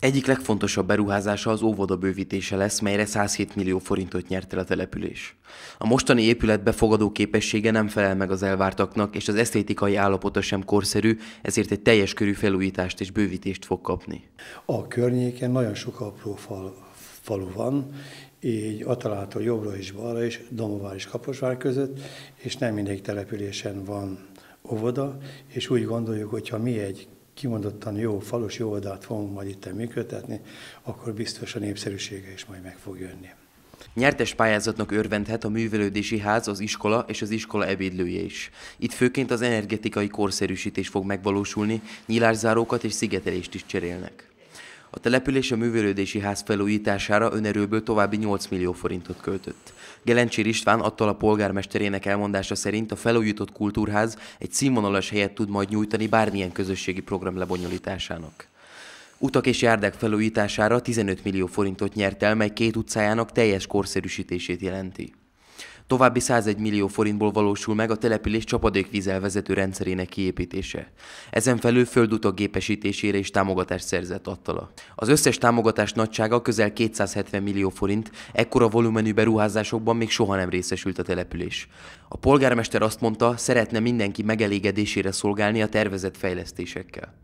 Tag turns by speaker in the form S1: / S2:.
S1: Egyik legfontosabb beruházása az óvoda bővítése lesz, melyre 107 millió forintot nyert el a település. A mostani épület befogadó képessége nem felel meg az elvártaknak, és az esztétikai állapota sem korszerű, ezért egy teljes körű felújítást és bővítést fog kapni.
S2: A környéken nagyon sok apró fal, falu van, így Atalától jobbra és balra, és Domovár és Kaposvár között, és nem mindegy településen van óvoda, és úgy gondoljuk, hogy ha mi egy kimondottan jó, falos jó oldalt fogunk majd itt működtetni, akkor biztos a népszerűsége is majd meg fog jönni.
S1: Nyertes pályázatnak örvendhet a művelődési ház, az iskola és az iskola ebédlője is. Itt főként az energetikai korszerűsítés fog megvalósulni, nyilászárókat és szigetelést is cserélnek. A település a művelődési ház felújítására önerőből további 8 millió forintot költött. Gelencsér István attól a polgármesterének elmondása szerint a felújított kultúrház egy színvonalas helyet tud majd nyújtani bármilyen közösségi program lebonyolításának. Utak és járdák felújítására 15 millió forintot nyert el, mely két utcájának teljes korszerűsítését jelenti. További 101 millió forintból valósul meg a település csapadékvízelvezető rendszerének kiépítése. Ezen felül földutak gépesítésére is támogatást szerzett Attala. Az összes támogatás nagysága közel 270 millió forint, ekkora volumenű beruházásokban még soha nem részesült a település. A polgármester azt mondta, szeretne mindenki megelégedésére szolgálni a tervezett fejlesztésekkel.